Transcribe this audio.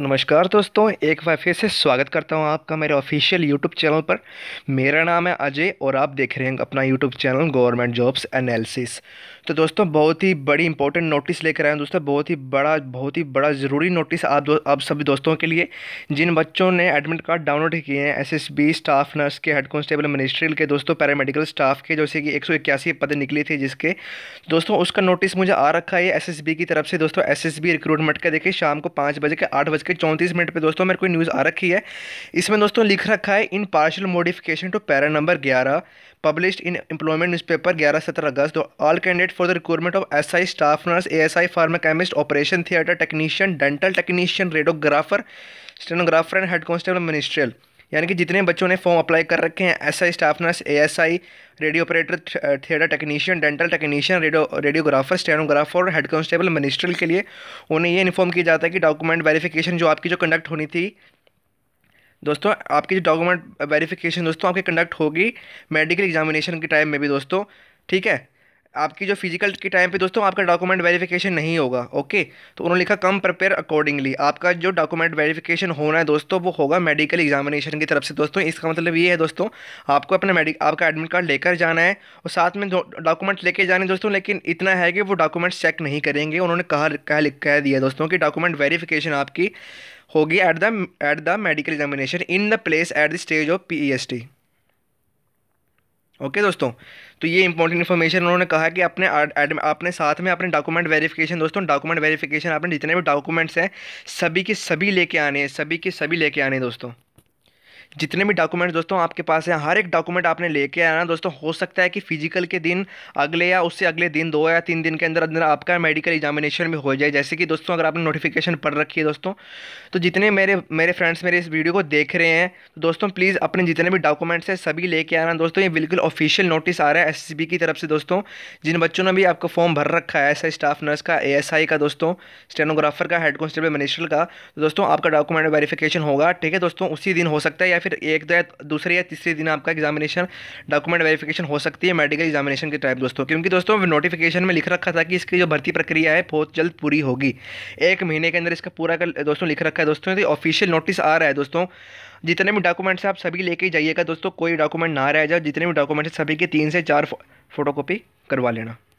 तो नमस्कार दोस्तों एक बार फिर से स्वागत करता हूं आपका मेरे ऑफिशियल यूट्यूब चैनल पर मेरा नाम है अजय और आप देख रहे हैं अपना YouTube channel government jobs analysis तो दोस्तों बहुत ही बड़ी इंपॉर्टेंट नोटिस लेकर आए हैं दोस्तों बहुत ही बड़ा बहुत ही बड़ा ज़रूरी नोटिस आप दो, आप सभी दोस्तों के लिए जिन बच्चों ने एडमिट कार्ड डाउनलोड किए हैं एस स्टाफ नर्स के हेड कॉन्स्टेबल मिनिस्ट्रियल के दोस्तों पैरामेडिकल स्टाफ के जैसे कि एक पद निकली थी जिसके दोस्तों उसका नोटिस मुझे आ रखा है एस की तरफ से दोस्तों एस रिक्रूटमेंट का देखिए शाम को पाँच बजे के आठ के चौंतीस मिनट पे दोस्तों मेरे को न्यूज़ आ रखी है इसमें दोस्तों लिख रखा है in partial modification to para number ग्यारह पब्लिश्ड इन एम्प्लॉयमेंट न्यूज़पेपर ग्यारह सत्रह अगस्त all candidate for the recruitment of S I staff nurse A S I pharma chemist operation theatre technician dental technician radiographer stenographer and head constable ministerial यानी कि जितने बच्चों ने form apply कर रखे हैं S I staff nurse A S I radio operator theatre technician dental technician radio radiographer stenographer और head constable ministerial के लिए उन्हें ये इन्फॉर्म किया जाता है कि डॉक्यूमेंट वेरीफिकेशन जो आपकी जो कंडक्ट होनी थी दोस्तों आपकी जो डॉक्यूमेंट वेरीफिकेशन दोस्तों आपकी कंडक्ट होगी मेडिकल एग्जामिनेशन के टाइम में भी दोस्तों ठीक है आपकी जो फिजिकल के टाइम पे दोस्तों आपका डॉक्यूमेंट वेरिफिकेशन नहीं होगा ओके तो उन्होंने लिखा कम प्रिपेयर अकॉर्डिंगली आपका जो डॉक्यूमेंट वेरिफिकेशन होना है दोस्तों वो होगा मेडिकल एग्जामिनेशन की तरफ से दोस्तों इसका मतलब ये है दोस्तों आपको अपना मेडिक आपका एडमिट कार्ड लेकर जाना है और साथ में डॉक्यूमेंट लेके जाने दोस्तों लेकिन इतना है कि वो डॉक्यूमेंट्स चेक नहीं करेंगे उन्होंने कहा कह कह दिया दोस्तों कि डॉक्यूमेंट वेरीफिकेशन आपकी होगी at the at the medical examination in the place at the stage of P E S T okay दोस्तों तो ये इंपॉर्टेंट इन्फॉर्मेशन उन्होंने कहा कि अपने अपने साथ में अपने डॉक्यूमेंट वेरिफिकेशन दोस्तों डॉक्यूमेंट वेरिफिकेशन अपने जितने भी डॉक्यूमेंट्स हैं सभी के सभी लेके आने हैं सभी के सभी लेके आने हैं दोस्तों जितने भी डॉक्यूमेंट दोस्तों आपके पास हैं हर एक डॉक्यूमेंट आपने लेके आना दोस्तों हो सकता है कि फिजिकल के दिन अगले या उससे अगले दिन दो या तीन दिन के अंदर अंदर आपका मेडिकल एग्जामिनेशन भी हो जाए जैसे कि दोस्तों अगर आपने नोटिफिकेशन पढ़ रखी है दोस्तों तो जितने मेरे मेरे फ्रेंड्स मेरे इस वीडियो को देख रहे हैं तो दोस्तों प्लीज़ अपने जितने भी डॉक्यूमेंट्स हैं सभी लेके आना दोस्तों ये बिल्कुल ऑफिशियल नोटिस आ रहा है एस की तरफ से दोस्तों जिन बच्चों ने भी आपको फॉर्म भर रखा है एस स्टाफ नर्स का ए का दोस्तों स्टेनोग्राफर का हेड कॉन्स्टेबल मिनिस्टर का तो दोस्तों आपका डॉक्यूमेंट वेरिफिकेशन होगा ठीक है दोस्तों उसी दिन हो सकता है या फिर एक दो या दूसरे या तीसरे दिन आपका एग्जामिनेशन डॉक्यूमेंट वेरिफिकेशन हो सकती है मेडिकल एग्जामिनेशन के टाइप दोस्तों क्योंकि दोस्तों नोटिफिकेशन में लिख रखा था कि इसकी जो भर्ती प्रक्रिया है बहुत जल्द पूरी होगी एक महीने के अंदर इसका पूरा कर दोस्तों लिख रखा है दोस्तों ऑफिशियल तो नोटिस आ रहा है दोस्तों जितने भी डॉक्यूमेंट्स हैं आप सभी लेके जाइएगा दोस्तों कोई डॉक्यूमेंट ना रह जाए जितने भी डॉक्यूमेंट्स हैं सभी के तीन से चार फोटोकॉपी करवा लेना